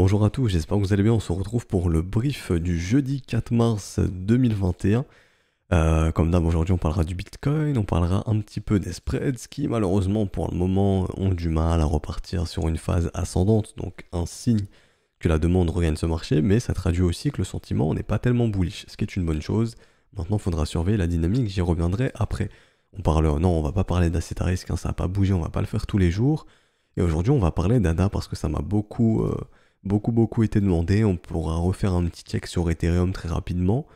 Bonjour à tous, j'espère que vous allez bien. On se retrouve pour le brief du jeudi 4 mars 2021. Euh, comme d'hab, aujourd'hui, on parlera du Bitcoin, on parlera un petit peu des spreads qui, malheureusement, pour le moment, ont du mal à repartir sur une phase ascendante, donc un signe que la demande regagne ce marché, mais ça traduit aussi que le sentiment n'est pas tellement bullish, ce qui est une bonne chose. Maintenant, il faudra surveiller la dynamique, j'y reviendrai après. On parle, non, on va pas parler d'asset hein, ça n'a pas bougé, on va pas le faire tous les jours. Et aujourd'hui, on va parler d'ADA parce que ça m'a beaucoup. Euh, beaucoup beaucoup été demandé. On pourra refaire un petit check sur Ethereum très rapidement.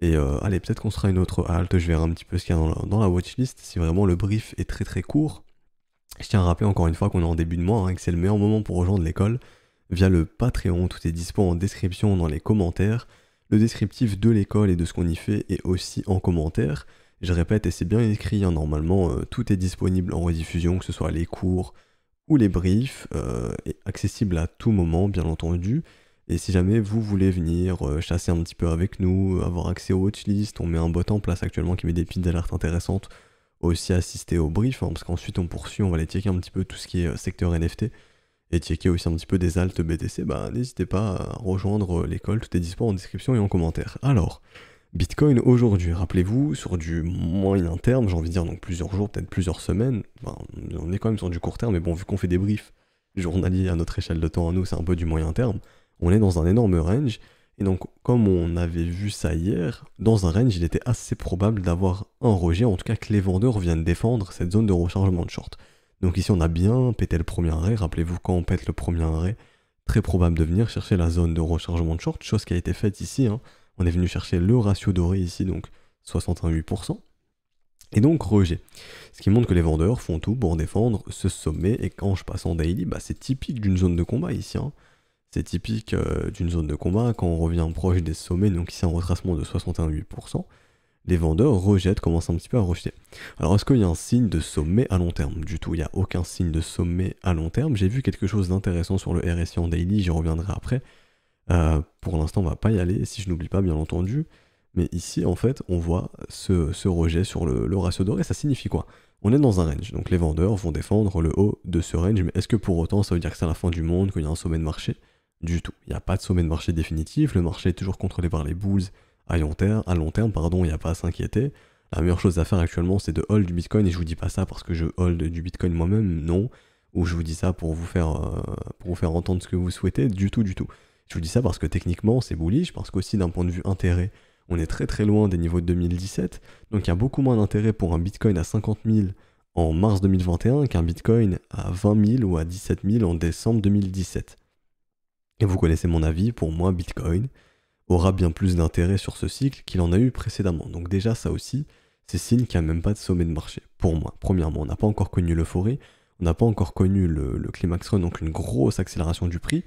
Et euh, allez, peut-être qu'on sera une autre halte. Je verrai un petit peu ce qu'il y a dans la, watchlist. Si vraiment le brief est très très court, je tiens à rappeler encore une fois qu'on est en début de mois hein, et que c'est le meilleur moment pour rejoindre l'école via le Patreon. Tout est dispo en description, dans les commentaires. Le descriptif de l'école et de ce qu'on y fait est aussi en commentaire. Je répète, et c'est bien écrit, hein, normalement, euh, tout est disponible en rediffusion, que ce soit les cours, ou les briefs euh, accessibles à tout moment, bien entendu. Et si jamais vous voulez venir euh, chasser un petit peu avec nous, avoir accès aux watchlists, on met un bot en place actuellement qui met des pistes d'alerte intéressantes, aussi assister aux briefs, hein, parce qu'ensuite on poursuit, on va aller checker un petit peu tout ce qui est euh, secteur NFT, et checker aussi un petit peu des altes BTC, bah n'hésitez pas à rejoindre l'école, tout est dispo en description et en commentaire. Alors, Bitcoin aujourd'hui, rappelez-vous, sur du moyen terme, j'ai envie de dire donc plusieurs jours, peut-être plusieurs semaines, on est quand même sur du court terme, mais bon, vu qu'on fait des briefs journaliers à notre échelle de temps à nous, c'est un peu du moyen terme, on est dans un énorme range, et donc comme on avait vu ça hier, dans un range, il était assez probable d'avoir un rejet, en tout cas que les vendeurs viennent défendre cette zone de rechargement de short. Donc ici on a bien pété le premier arrêt, rappelez-vous quand on pète le premier arrêt, très probable de venir chercher la zone de rechargement de short, chose qui a été faite ici, hein, on est venu chercher le ratio doré ici, donc 61,8%. Et donc rejet. Ce qui montre que les vendeurs font tout pour défendre ce sommet. Et quand je passe en daily, bah, c'est typique d'une zone de combat ici. Hein. C'est typique euh, d'une zone de combat quand on revient proche des sommets, donc ici un retracement de 61,8%. Les vendeurs rejettent, commencent un petit peu à rejeter. Alors est-ce qu'il y a un signe de sommet à long terme Du tout, il n'y a aucun signe de sommet à long terme. J'ai vu quelque chose d'intéressant sur le RSI en daily, j'y reviendrai après. Euh, pour l'instant, on va pas y aller, si je n'oublie pas, bien entendu. Mais ici, en fait, on voit ce, rejet sur le, ratio doré. Ça signifie quoi On est dans un range. Donc les vendeurs vont défendre le haut de ce range. Mais est-ce que pour autant, ça veut dire que c'est la fin du monde, qu'il y a un sommet de marché Du tout. Il n'y a pas de sommet de marché définitif. Le marché est toujours contrôlé par les bulls à long terme. pardon, il n'y a pas à s'inquiéter. La meilleure chose à faire actuellement, c'est de hold du Bitcoin. Et je vous dis pas ça parce que je hold du Bitcoin moi-même, non. Ou je vous dis ça pour vous faire, euh, pour vous faire entendre ce que vous souhaitez. Du tout, du tout. Je vous dis ça parce que techniquement, c'est bullish, parce qu'aussi d'un point de vue intérêt, on est très très loin des niveaux de 2017, donc il y a beaucoup moins d'intérêt pour un Bitcoin à 50 000 en mars 2021 qu'un Bitcoin à 20 000 ou à 17 000 en décembre 2017. Et vous connaissez mon avis, pour moi, Bitcoin aura bien plus d'intérêt sur ce cycle qu'il en a eu précédemment. Donc déjà, ça aussi, c'est signe qu'il n'y a même pas de sommet de marché, pour moi. Premièrement, on n'a pas encore connu l'euphorie, on n'a pas encore connu le, climax donc une grosse accélération du prix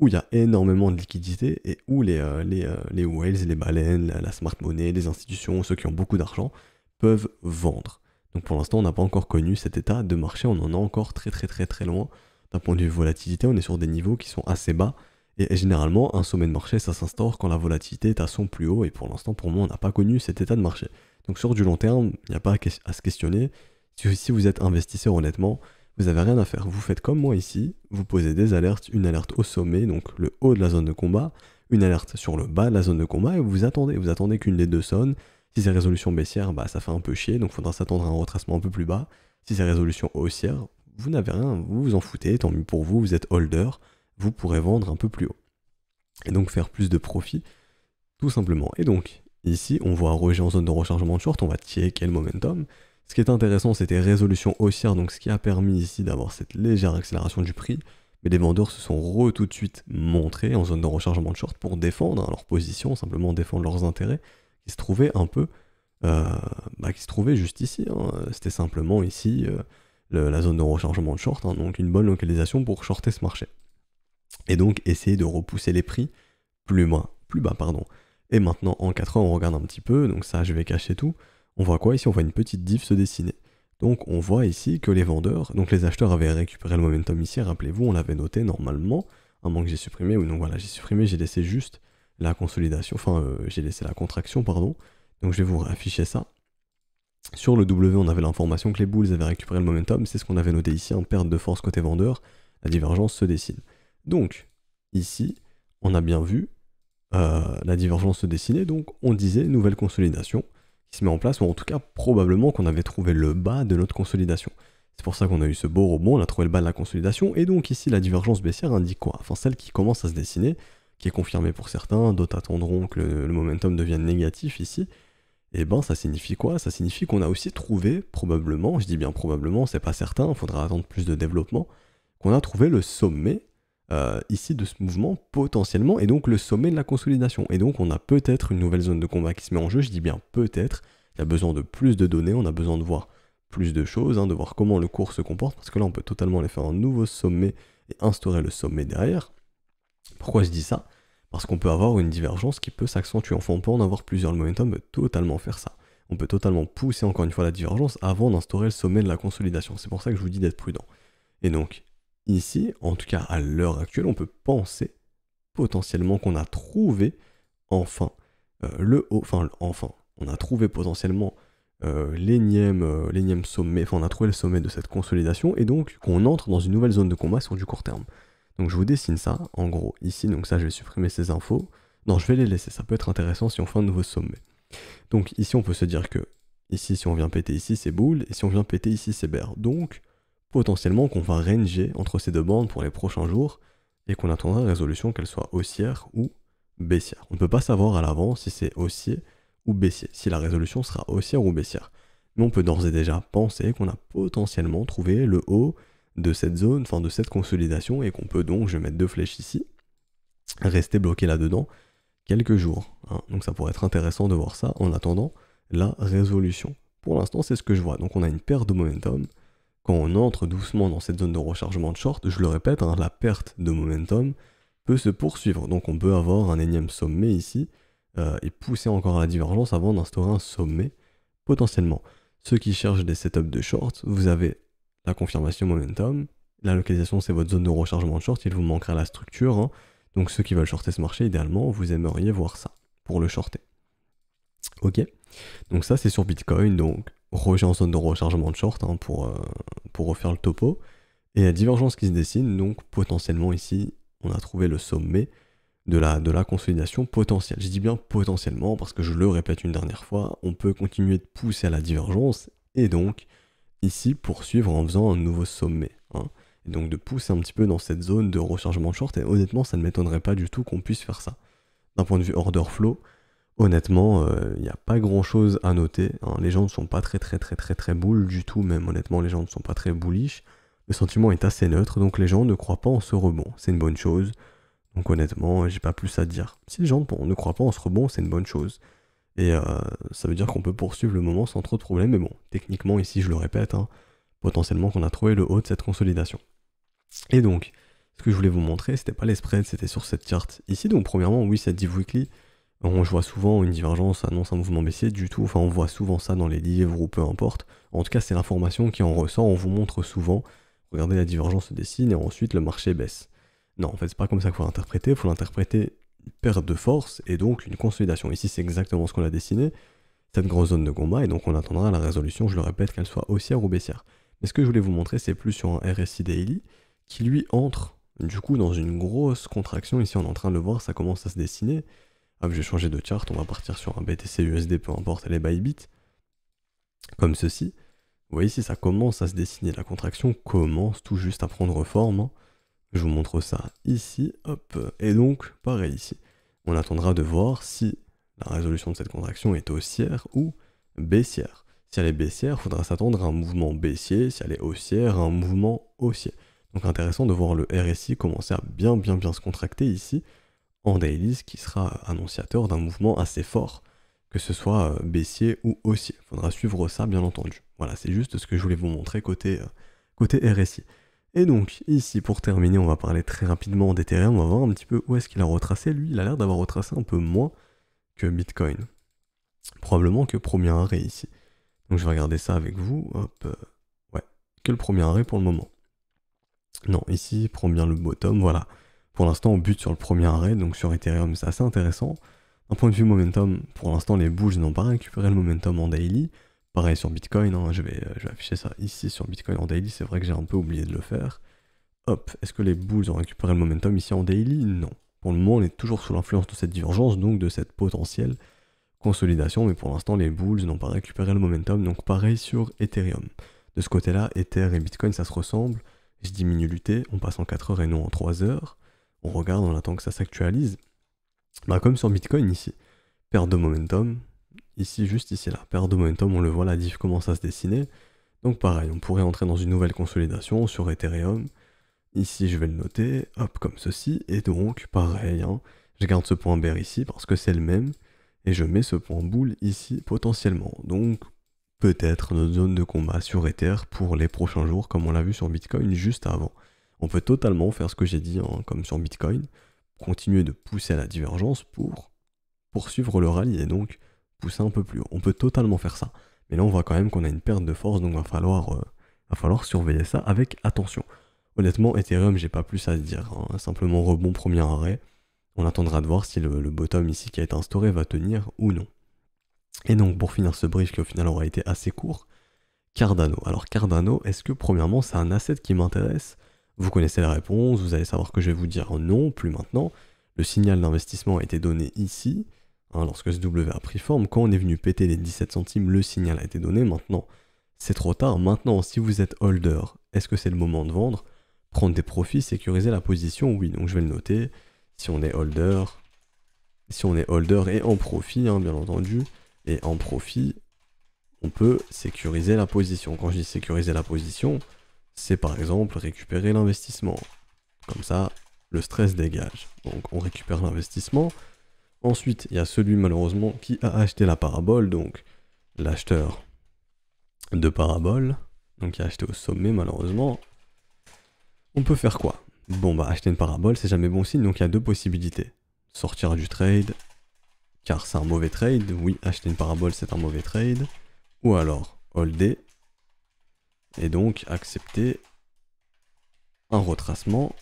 où il y a énormément de liquidités et où les, euh, les, euh, les whales, les baleines, la, smart money, les institutions, ceux qui ont beaucoup d'argent, peuvent vendre. Donc pour l'instant, on n'a pas encore connu cet état de marché, on en est encore très très très très loin. D'un point de vue volatilité, on est sur des niveaux qui sont assez bas. Et, généralement, un sommet de marché, ça s'instaure quand la volatilité est à son plus haut. Et pour l'instant, pour moi, on n'a pas connu cet état de marché. Donc sur du long terme, il n'y a pas à, se questionner. si vous êtes investisseur honnêtement, vous n'avez rien à faire, vous faites comme moi ici, vous posez des alertes, une alerte au sommet, donc le haut de la zone de combat, une alerte sur le bas de la zone de combat, et vous attendez, vous attendez qu'une des deux sonne. Si c'est résolution baissière, bah ça fait un peu chier, donc faudra s'attendre à un retracement un peu plus bas. Si c'est résolution haussière, vous n'avez rien, vous vous en foutez, tant mieux pour vous, vous êtes holder, vous pourrez vendre un peu plus haut. Et donc faire plus de profit, tout simplement. Et donc, ici, on voit un en zone de rechargement de short, on va checker le momentum, ce qui est intéressant, c'était résolution haussière, donc ce qui a permis ici d'avoir cette légère accélération du prix. Mais les vendeurs se sont re tout de suite montrés en zone de rechargement de short pour défendre leur position, simplement défendre leurs intérêts, qui se trouvaient un peu, euh, bah, qui se trouvaient juste ici. Hein. C'était simplement ici euh, la zone de rechargement de short, hein, donc une bonne localisation pour shorter ce marché. Et donc essayer de repousser les prix plus bas, plus bas pardon. Et maintenant en 4 heures, on regarde un petit peu, donc ça je vais cacher tout. On voit quoi ici On voit une petite div se dessiner. Donc on voit ici que les vendeurs, donc les acheteurs avaient récupéré le momentum ici, rappelez-vous, on l'avait noté normalement, un manque j'ai supprimé, oui donc voilà j'ai supprimé, j'ai laissé juste la consolidation, enfin euh, j'ai laissé la contraction, pardon, donc je vais vous afficher ça. Sur le W on avait l'information que les boules avaient récupéré le momentum, c'est ce qu'on avait noté ici, en hein, perte de force côté vendeur, la divergence se dessine. Donc ici on a bien vu euh, la divergence se dessiner, donc on disait nouvelle consolidation, qui se met en place, ou en tout cas probablement qu'on avait trouvé le bas de notre consolidation. C'est pour ça qu'on a eu ce beau rebond, on a trouvé le bas de la consolidation, et donc ici la divergence baissière indique quoi Enfin celle qui commence à se dessiner, qui est confirmée pour certains, d'autres attendront que le, momentum devienne négatif ici, et eh ben ça signifie quoi Ça signifie qu'on a aussi trouvé, probablement, je dis bien probablement, c'est pas certain, faudra attendre plus de développement, qu'on a trouvé le sommet euh, ici de ce mouvement potentiellement, et donc le sommet de la consolidation. Et donc on a peut-être une nouvelle zone de combat qui se met en jeu, je dis bien peut-être, il y a besoin de plus de données, on a besoin de voir plus de choses, hein, de voir comment le cours se comporte, parce que là on peut totalement aller faire un nouveau sommet et instaurer le sommet derrière. Pourquoi je dis ça Parce qu'on peut avoir une divergence qui peut s'accentuer, enfin on peut en avoir plusieurs, le momentum peut totalement faire ça. On peut totalement pousser encore une fois la divergence avant d'instaurer le sommet de la consolidation, c'est pour ça que je vous dis d'être prudent. Et donc, Ici, en tout cas à l'heure actuelle, on peut penser potentiellement qu'on a trouvé enfin euh, le haut, enfin enfin, on a trouvé potentiellement euh, euh, l'énième sommet, enfin on a trouvé le sommet de cette consolidation et donc qu'on entre dans une nouvelle zone de combat sur du court terme. Donc je vous dessine ça en gros ici, donc ça je vais supprimer ces infos. Non, je vais les laisser, ça peut être intéressant si on fait un nouveau sommet. Donc ici on peut se dire que ici si on vient péter ici c'est boule et si on vient péter ici c'est bear. Donc potentiellement qu'on va ranger entre ces deux bandes pour les prochains jours et qu'on attendra la résolution qu'elle soit haussière ou baissière. On ne peut pas savoir à l'avance si c'est haussier ou baissier, si la résolution sera haussière ou baissière. Mais on peut d'ores et déjà penser qu'on a potentiellement trouvé le haut de cette zone, enfin de cette consolidation, et qu'on peut donc, je vais mettre deux flèches ici, rester bloqué là-dedans quelques jours. Hein. Donc ça pourrait être intéressant de voir ça en attendant la résolution. Pour l'instant, c'est ce que je vois. Donc on a une perte de momentum quand on entre doucement dans cette zone de rechargement de short, je le répète, hein, la perte de momentum peut se poursuivre. Donc on peut avoir un énième sommet ici euh, et pousser encore à la divergence avant d'instaurer un sommet potentiellement. Ceux qui cherchent des setups de short, vous avez la confirmation momentum, la localisation c'est votre zone de rechargement de short, il vous manquera la structure. Hein. Donc ceux qui veulent shorter ce marché, idéalement, vous aimeriez voir ça pour le shorter. Ok Donc ça c'est sur Bitcoin, donc rejet en zone de rechargement de short hein, euh, pour, refaire le topo. Et la divergence qui se dessine, donc potentiellement ici, on a trouvé le sommet de la, consolidation potentielle. Je dis bien potentiellement parce que je le répète une dernière fois, on peut continuer de pousser à la divergence et donc ici poursuivre en faisant un nouveau sommet. Hein. donc de pousser un petit peu dans cette zone de rechargement de short et honnêtement ça ne m'étonnerait pas du tout qu'on puisse faire ça. D'un point de vue order flow, Honnêtement, euh, il n'y a pas grand chose à noter. Hein. Les gens ne sont pas très très très très très boules du tout, même honnêtement, les gens ne sont pas très bullish. Le sentiment est assez neutre, donc les gens ne croient pas en ce rebond. C'est une bonne chose. Donc honnêtement, euh, j'ai pas plus à dire. Si les gens ne croient pas en ce rebond, c'est une bonne chose. Et euh, ça veut dire qu'on peut poursuivre le moment sans trop de problèmes. Mais bon, techniquement, ici, je le répète, hein, potentiellement qu'on a trouvé le haut de cette consolidation. Et donc, ce que je voulais vous montrer, c'était pas les spreads, c'était sur cette carte ici. Donc premièrement, oui, cette div weekly on voit souvent une divergence annonce ah un mouvement baissier, du tout, enfin on voit souvent ça dans les livres ou peu importe. En tout cas, c'est l'information qui en ressort, on vous montre souvent, regardez la divergence se dessine et ensuite le marché baisse. Non, en fait, c'est pas comme ça qu'il faut l'interpréter, il faut l'interpréter perte de force et donc une consolidation. Ici, c'est exactement ce qu'on a dessiné, cette grosse zone de combat, et donc on attendra la résolution, je le répète, qu'elle soit haussière ou baissière. Mais ce que je voulais vous montrer, c'est plus sur un RSI daily qui lui entre du coup dans une grosse contraction. Ici, on est en train de le voir, ça commence à se dessiner hop, je changé changer de charte, on va partir sur un BTC USD, peu importe, by Bybit, comme ceci. Vous voyez ici, ça commence à se dessiner, la contraction commence tout juste à prendre forme. Hein. Je vous montre ça ici, hop, et donc pareil ici. On attendra de voir si la résolution de cette contraction est haussière ou baissière. Si elle est baissière, il faudra s'attendre à un mouvement baissier, si elle est haussière, un mouvement haussier. Donc intéressant de voir le RSI commencer à bien bien bien se contracter ici, en daily qui sera annonciateur d'un mouvement assez fort, que ce soit euh, baissier ou haussier. Il Faudra suivre ça bien entendu. Voilà, c'est juste ce que je voulais vous montrer côté, euh, côté RSI. Et donc ici pour terminer, on va parler très rapidement d'Ethereum, on va voir un petit peu où est-ce qu'il a retracé. Lui, il a l'air d'avoir retracé un peu moins que Bitcoin. Probablement que premier arrêt ici. Donc je vais regarder ça avec vous. Hop, euh, ouais, quel premier arrêt pour le moment. Non, ici, prend bien le bottom, voilà. Pour l'instant, on bute sur le premier arrêt, donc sur Ethereum, c'est assez intéressant. D'un point de vue momentum, pour l'instant, les bulls n'ont pas récupéré le momentum en daily. Pareil sur Bitcoin, hein, je, vais, afficher ça ici sur Bitcoin en daily, c'est vrai que j'ai un peu oublié de le faire. Hop, est-ce que les bulls ont récupéré le momentum ici en daily Non. Pour le moment, on est toujours sous l'influence de cette divergence, donc de cette potentielle consolidation, mais pour l'instant, les bulls n'ont pas récupéré le momentum, donc pareil sur Ethereum. De ce côté-là, Ether et Bitcoin, ça se ressemble. Je diminue l'UT, on passe en 4 heures et non en 3 heures on regarde, on attend que ça s'actualise. Bah, comme sur Bitcoin ici, perte de momentum, ici, juste ici, là, perte de momentum, on le voit, la diff commence à se dessiner. Donc pareil, on pourrait entrer dans une nouvelle consolidation sur Ethereum. Ici, je vais le noter, hop, comme ceci. Et donc, pareil, hein. je garde ce point bear ici parce que c'est le même. Et je mets ce point boule ici potentiellement. Donc, peut-être notre zone de combat sur Ether pour les prochains jours, comme on l'a vu sur Bitcoin juste avant on peut totalement faire ce que j'ai dit, hein, comme sur Bitcoin, continuer de pousser à la divergence pour poursuivre le rallye et donc pousser un peu plus haut. On peut totalement faire ça. Mais là, on voit quand même qu'on a une perte de force, donc va falloir, euh, va falloir surveiller ça avec attention. Honnêtement, Ethereum, j'ai pas plus à dire. Hein. Simplement rebond, premier arrêt. On attendra de voir si le, le, bottom ici qui a été instauré va tenir ou non. Et donc, pour finir ce brief qui au final aura été assez court, Cardano. Alors, Cardano, est-ce que premièrement, c'est un asset qui m'intéresse vous connaissez la réponse, vous allez savoir que je vais vous dire non, plus maintenant. Le signal d'investissement a été donné ici, hein, lorsque lorsque SW a pris forme. Quand on est venu péter les 17 centimes, le signal a été donné. Maintenant, c'est trop tard. Maintenant, si vous êtes holder, est-ce que c'est le moment de vendre Prendre des profits, sécuriser la position Oui, donc je vais le noter. Si on est holder, si on est holder et en profit, hein, bien entendu, et en profit, on peut sécuriser la position. Quand je dis sécuriser la position, c'est par exemple récupérer l'investissement. Comme ça, le stress dégage. Donc on récupère l'investissement. Ensuite, il y a celui malheureusement qui a acheté la parabole, donc l'acheteur de parabole, donc il a acheté au sommet malheureusement. On peut faire quoi Bon bah acheter une parabole, c'est jamais bon signe, donc il y a deux possibilités. Sortir du trade, car c'est un mauvais trade, oui, acheter une parabole c'est un mauvais trade, ou alors holder et donc accepter un retracement.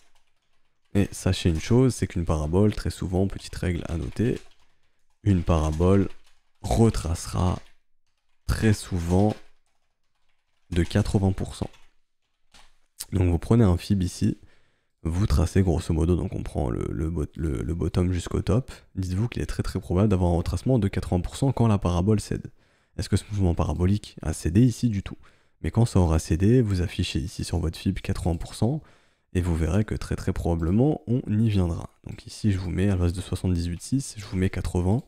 Et sachez une chose, c'est qu'une parabole, très souvent, petite règle à noter, une parabole retracera très souvent de 80%. Donc vous prenez un fib ici, vous tracez grosso modo, donc on prend le, le bottom jusqu'au top, dites-vous qu'il est très très probable d'avoir un retracement de 80% quand la parabole cède. Est-ce que ce mouvement parabolique a cédé ici du tout mais quand ça aura cédé, vous affichez ici sur votre FIB 80% et vous verrez que très très probablement on y viendra. Donc ici je vous mets à la base de 78,6, je vous mets 80.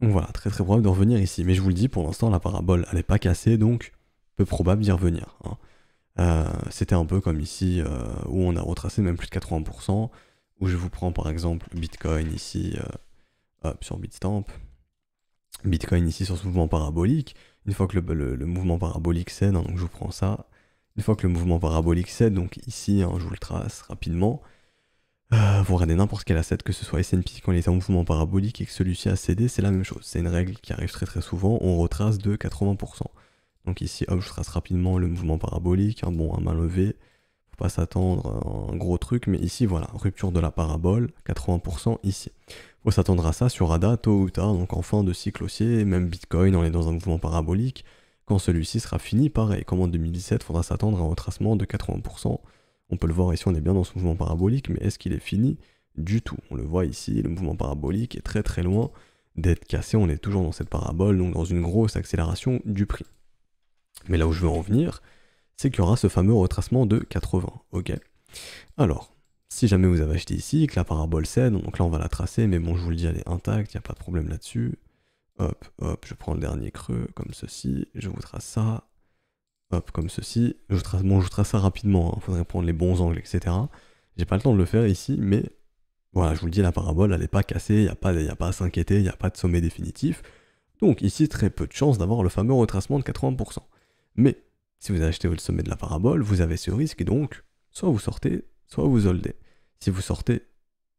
Donc voilà, très très probable de revenir ici. Mais je vous le dis, pour l'instant la parabole elle n'est pas cassée, donc peu probable d'y revenir. Hein. Euh, c'était un peu comme ici euh, où on a retracé même plus de 80%, où je vous prends par exemple Bitcoin ici euh, sur Bitstamp, Bitcoin ici sur ce mouvement parabolique, une fois que le, mouvement parabolique cède, hein, donc je vous prends ça. Une fois que le mouvement parabolique cède, donc ici, hein, je vous le trace rapidement. Euh, vous regardez n'importe quel asset, que ce soit SNP quand il est en mouvement parabolique et que celui-ci a cédé, c'est la même chose. C'est une règle qui arrive très très souvent, on retrace de 80%. Donc ici, hop, je trace rapidement le mouvement parabolique, hein, bon, un main levé, pas s'attendre à un gros truc, mais ici, voilà, rupture de la parabole, 80% ici. Faut s'attendre à ça sur ADA tôt ou tard, donc en fin de cycle haussier, même Bitcoin, on est dans un mouvement parabolique. Quand celui-ci sera fini, pareil, comme en 2017, faudra s'attendre à un retracement de 80%. On peut le voir ici, on est bien dans ce mouvement parabolique, mais est-ce qu'il est fini Du tout. On le voit ici, le mouvement parabolique est très très loin d'être cassé, on est toujours dans cette parabole, donc dans une grosse accélération du prix. Mais là où je veux en venir, c'est qu'il y aura ce fameux retracement de 80. Ok. Alors, si jamais vous avez acheté ici, que la parabole cède, donc là on va la tracer, mais bon, je vous le dis, elle est intacte, il n'y a pas de problème là-dessus. Hop, hop, je prends le dernier creux, comme ceci, je vous trace ça. Hop, comme ceci. Je vous trace, bon, je trace ça rapidement, il hein, faudrait prendre les bons angles, etc. J'ai pas le temps de le faire ici, mais voilà, je vous le dis, la parabole, elle n'est pas cassée, il n'y a, pas, a pas à s'inquiéter, il n'y a pas de sommet définitif. Donc ici, très peu de chances d'avoir le fameux retracement de 80%. Mais si vous achetez le sommet de la parabole, vous avez ce risque, et donc, soit vous sortez, soit vous holdez. Si vous sortez,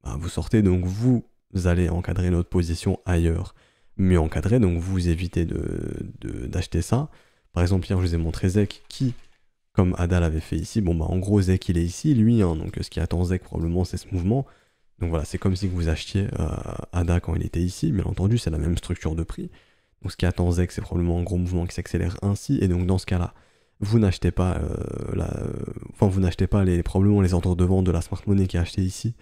ben, vous sortez, donc vous allez encadrer notre position ailleurs, mais encadrer donc vous évitez d'acheter de, ça. Par exemple, hier, je vous ai montré Zek qui, comme Ada l'avait fait ici, bon bah en gros Zek il est ici, lui, hein, donc ce qui attend Zek probablement c'est ce mouvement. Donc voilà, c'est comme si vous achetiez euh, Ada quand il était ici, bien entendu, c'est la même structure de prix. Donc ce qui attend Zek, c'est probablement un gros mouvement qui s'accélère ainsi, et donc dans ce cas-là, vous n'achetez pas, euh, enfin, vous n'achetez pas les, probablement les ordres de vente de la smart money qui est achetée ici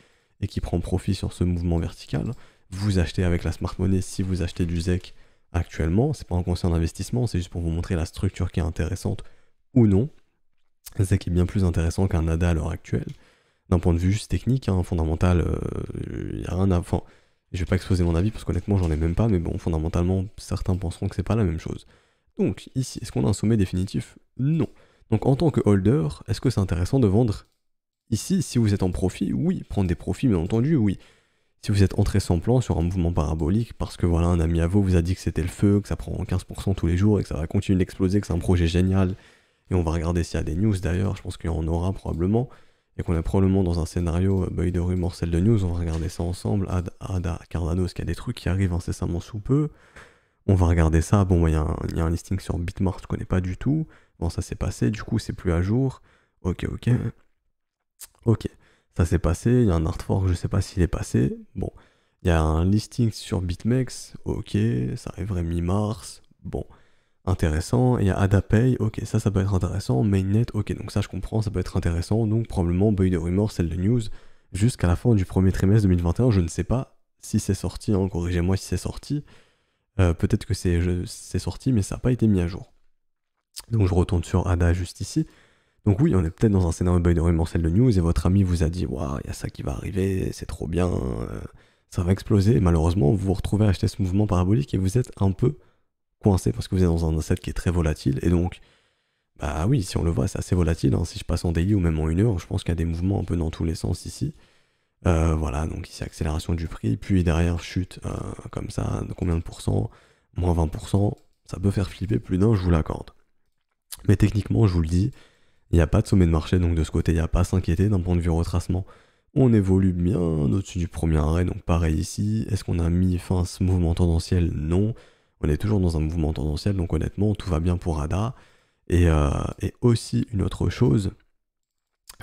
et qui prend profit sur ce mouvement vertical. Vous achetez avec la smart money si vous achetez du ZEC actuellement. C'est pas un conseil d'investissement, c'est juste pour vous montrer la structure qui est intéressante ou non. ZEC est bien plus intéressant qu'un ADA à l'heure actuelle. D'un point de vue juste technique, hein, fondamental, euh, il n'y a rien à. Enfin, je vais pas exposer mon avis parce qu'honnêtement, j'en ai même pas, mais bon, fondamentalement, certains penseront que c'est pas la même chose. Donc ici, est-ce qu'on a un sommet définitif Non. Donc en tant que holder, est-ce que c'est intéressant de vendre ici Si vous êtes en profit, oui. Prendre des profits, bien entendu, oui. Si vous êtes entré sans plan sur un mouvement parabolique parce que voilà, un ami à vous vous a dit que c'était le feu, que ça prend 15% tous les jours et que ça va continuer d'exploser, que c'est un projet génial, et on va regarder s'il y a des news d'ailleurs, je pense qu'il y en aura probablement, et qu'on est probablement dans un scénario euh, boy de rue celle de news, on va regarder ça ensemble, Ada, Cardano, Cardano, ce qu'il y a des trucs qui arrivent incessamment sous peu. On va regarder ça. Bon, il y, a un listing sur Bitmart, je connais pas du tout. Bon, ça s'est passé. Du coup, c'est plus à jour. Ok, ok. Ok. Ça s'est passé. Il y a un artwork, je sais pas s'il est passé. Bon. Il y a un listing sur BitMEX. Ok. Ça arriverait mi-mars. Bon. Intéressant. Il y a AdaPay. Ok. Ça, ça peut être intéressant. Mainnet. Ok. Donc, ça, je comprends. Ça peut être intéressant. Donc, probablement, Buy de Rumor, celle de news. Jusqu'à la fin du premier trimestre 2021. Je ne sais pas si c'est sorti. Hein. Corrigez-moi si c'est sorti. Euh, peut-être que c'est sorti, mais ça n'a pas été mis à jour. Donc je retourne sur Ada juste ici. Donc oui, on est peut-être dans un scénario de Morcel de news et votre ami vous a dit waouh, il y a ça qui va arriver, c'est trop bien, euh, ça va exploser. malheureusement, vous vous retrouvez à acheter ce mouvement parabolique et vous êtes un peu coincé parce que vous êtes dans un asset qui est très volatile et donc bah oui, si on le voit, c'est assez volatile. Hein. Si je passe en daily ou même en une heure, je pense qu'il y a des mouvements un peu dans tous les sens ici. Euh, voilà, donc ici accélération du prix, puis derrière chute euh, comme ça, de combien de pourcents Moins 20%, ça peut faire flipper plus d'un, je vous l'accorde. Mais techniquement, je vous le dis, il n'y a pas de sommet de marché, donc de ce côté, il n'y a pas à s'inquiéter d'un point de vue retracement. On évolue bien au-dessus du premier arrêt, donc pareil ici. Est-ce qu'on a mis fin à ce mouvement tendanciel Non. On est toujours dans un mouvement tendanciel, donc honnêtement, tout va bien pour ADA. Et, euh, et aussi une autre chose,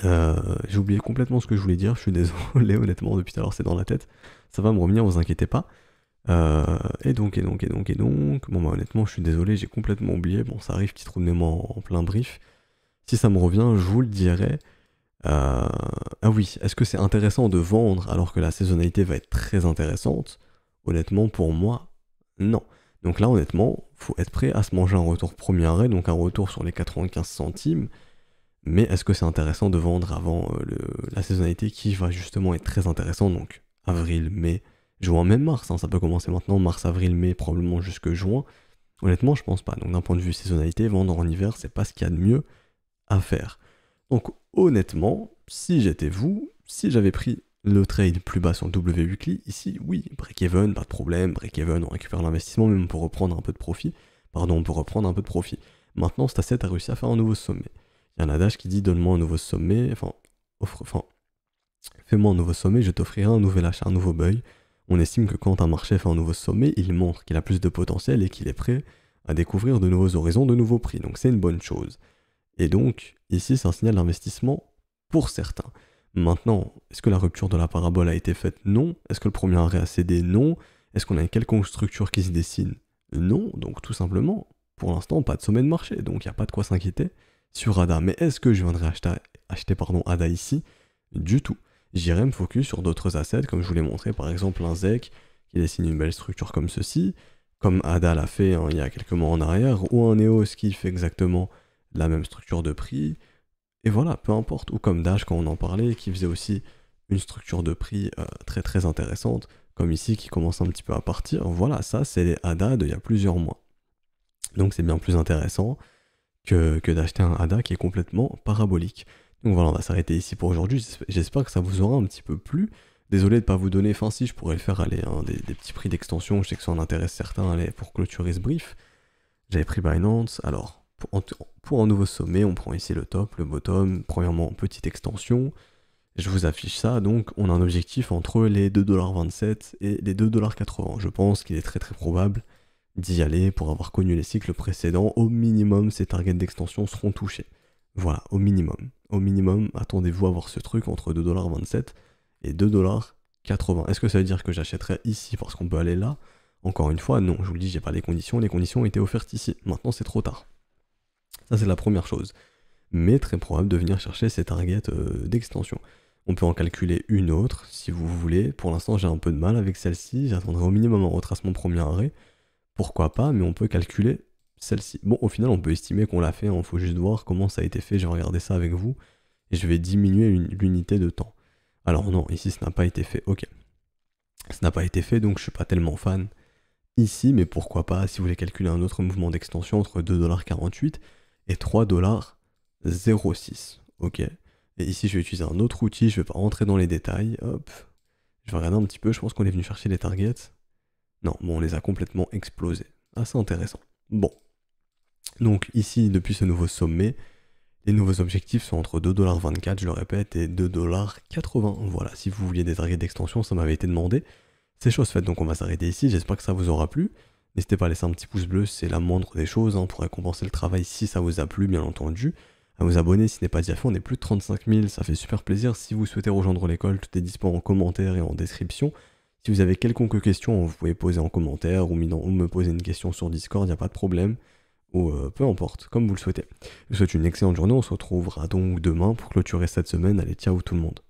euh, j'ai oublié complètement ce que je voulais dire, je suis désolé honnêtement, depuis tout à l'heure c'est dans la tête, ça va me revenir, vous inquiétez pas. Euh, et donc, et donc, et donc, et donc, bon bah honnêtement je suis désolé, j'ai complètement oublié, bon ça arrive, petit trou de mémoire en, plein brief. Si ça me revient, je vous le dirai. Euh, ah oui, est-ce que c'est intéressant de vendre alors que la saisonnalité va être très intéressante Honnêtement pour moi, non. Donc là honnêtement, faut être prêt à se manger un retour premier arrêt, donc un retour sur les 95 centimes. Mais est-ce que c'est intéressant de vendre avant euh, la saisonnalité qui va justement être très intéressante, donc avril, mai, juin, même mars, hein, ça peut commencer maintenant, mars, avril, mai, probablement jusque juin. Honnêtement, je pense pas. Donc d'un point de vue saisonnalité, vendre en hiver, c'est pas ce qu'il y a de mieux à faire. Donc honnêtement, si j'étais vous, si j'avais pris le trade plus bas sur le W ici oui, break-even, pas de problème, break-even, on récupère l'investissement, même pour reprendre un peu de profit. Pardon, on peut reprendre un peu de profit. Maintenant, cet asset a réussi à faire un nouveau sommet y a un adage qui dit Donne-moi un nouveau sommet, enfin, offre, enfin, fais-moi un nouveau sommet, je t'offrirai un nouvel achat, un nouveau buy. On estime que quand un marché fait un nouveau sommet, il montre qu'il a plus de potentiel et qu'il est prêt à découvrir de nouveaux horizons, de nouveaux prix. Donc c'est une bonne chose. Et donc, ici, c'est un signal d'investissement pour certains. Maintenant, est-ce que la rupture de la parabole a été faite Non. Est-ce que le premier arrêt a cédé Non. Est-ce qu'on a une quelconque structure qui se dessine Non. Donc tout simplement, pour l'instant, pas de sommet de marché. Donc il n'y a pas de quoi s'inquiéter sur ADA. Mais est-ce que je viendrai acheter, pardon, ADA ici Du tout. J'irai me focus sur d'autres assets, comme je vous l'ai montré, par exemple un ZEC qui dessine une belle structure comme ceci, comme ADA l'a fait hein, il y a quelques mois en arrière, ou un EOS qui fait exactement la même structure de prix, et voilà, peu importe, ou comme Dash quand on en parlait, qui faisait aussi une structure de prix euh, très très intéressante, comme ici qui commence un petit peu à partir, voilà, ça c'est les ADA d'il y a plusieurs mois. Donc c'est bien plus intéressant, que, d'acheter un ADA qui est complètement parabolique. Donc voilà, on va s'arrêter ici pour aujourd'hui. J'espère que ça vous aura un petit peu plu. Désolé de ne pas vous donner, enfin si je pourrais le faire, aller hein, des, petits prix d'extension, je sais que ça en intéresse certains, allez, pour clôturer ce brief. J'avais pris Binance, alors pour, pour, un nouveau sommet, on prend ici le top, le bottom, premièrement petite extension, je vous affiche ça, donc on a un objectif entre les 2,27$ et les 2,80$. Je pense qu'il est très très probable d'y aller pour avoir connu les cycles précédents. Au minimum, ces targets d'extension seront touchés. Voilà, au minimum. Au minimum, attendez-vous à voir ce truc entre 2,27$ et 2,80$. Est-ce que ça veut dire que j'achèterai ici parce qu'on peut aller là Encore une fois, non, je vous le dis, j'ai pas les conditions, les conditions ont été offertes ici. Maintenant, c'est trop tard. Ça, c'est la première chose. Mais très probable de venir chercher ces targets euh, d'extension. On peut en calculer une autre si vous voulez. Pour l'instant, j'ai un peu de mal avec celle-ci. J'attendrai au minimum un mon premier arrêt pourquoi pas, mais on peut calculer celle-ci. Bon, au final, on peut estimer qu'on l'a fait, il hein. faut juste voir comment ça a été fait, j'ai regardé ça avec vous, et je vais diminuer l'unité de temps. Alors non, ici, ça n'a pas été fait, ok. Ça n'a pas été fait, donc je suis pas tellement fan ici, mais pourquoi pas, si vous voulez calculer un autre mouvement d'extension entre 2,48$ et 3,06$, ok. Et ici, je vais utiliser un autre outil, je vais pas rentrer dans les détails, hop. Je vais regarder un petit peu, je pense qu'on est venu chercher les targets. Non, bon, on les a complètement explosés. Assez ah, intéressant. Bon. Donc ici, depuis ce nouveau sommet, les nouveaux objectifs sont entre 2,24$, je le répète, et 2,80$. Voilà, si vous vouliez des tarifs d'extension, ça m'avait été demandé. C'est chose faite, donc on va s'arrêter ici. J'espère que ça vous aura plu. N'hésitez pas à laisser un petit pouce bleu, c'est la moindre des choses, On hein, pourrait compenser le travail si ça vous a plu, bien entendu. À vous abonner si ce n'est pas déjà fait, on est plus de 35 000, ça fait super plaisir. Si vous souhaitez rejoindre l'école, tout est disponible en commentaire et en description. Si vous avez quelconque question, vous pouvez poser en commentaire ou me poser une question sur Discord, il n'y a pas de problème. Ou euh, peu importe, comme vous le souhaitez. Je vous souhaite une excellente journée, on se retrouvera donc demain pour clôturer cette semaine. Allez, ciao tout le monde.